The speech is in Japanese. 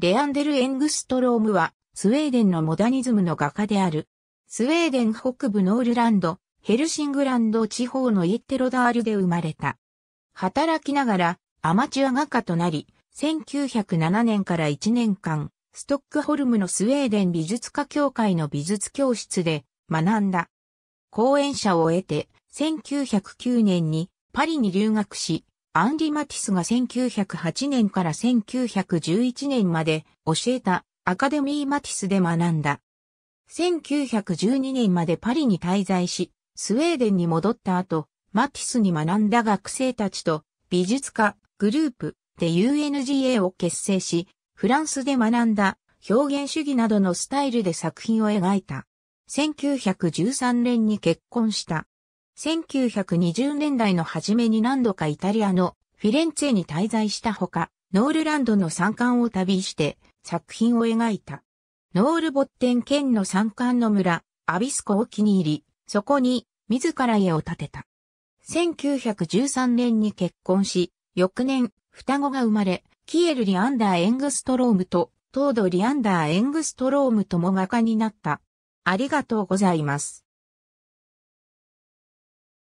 レアンデル・エングストロームは、スウェーデンのモダニズムの画家である。スウェーデン北部ノールランド、ヘルシングランド地方のイッテロダールで生まれた。働きながら、アマチュア画家となり、1907年から1年間、ストックホルムのスウェーデン美術家協会の美術教室で学んだ。講演者を得て、1909年にパリに留学し、アンリ・マティスが1908年から1911年まで教えたアカデミー・マティスで学んだ。1912年までパリに滞在し、スウェーデンに戻った後、マティスに学んだ学生たちと美術家、グループで UNGA を結成し、フランスで学んだ表現主義などのスタイルで作品を描いた。1913年に結婚した。1920年代の初めに何度かイタリアのフィレンツェに滞在したほか、ノールランドの山間を旅して作品を描いた。ノールボッテン県の山間の村、アビスコを気に入り、そこに自ら家を建てた。1913年に結婚し、翌年、双子が生まれ、キエル・リアンダー・エングストロームと、東土リアンダー・エングストロームとも画家になった。ありがとうございます。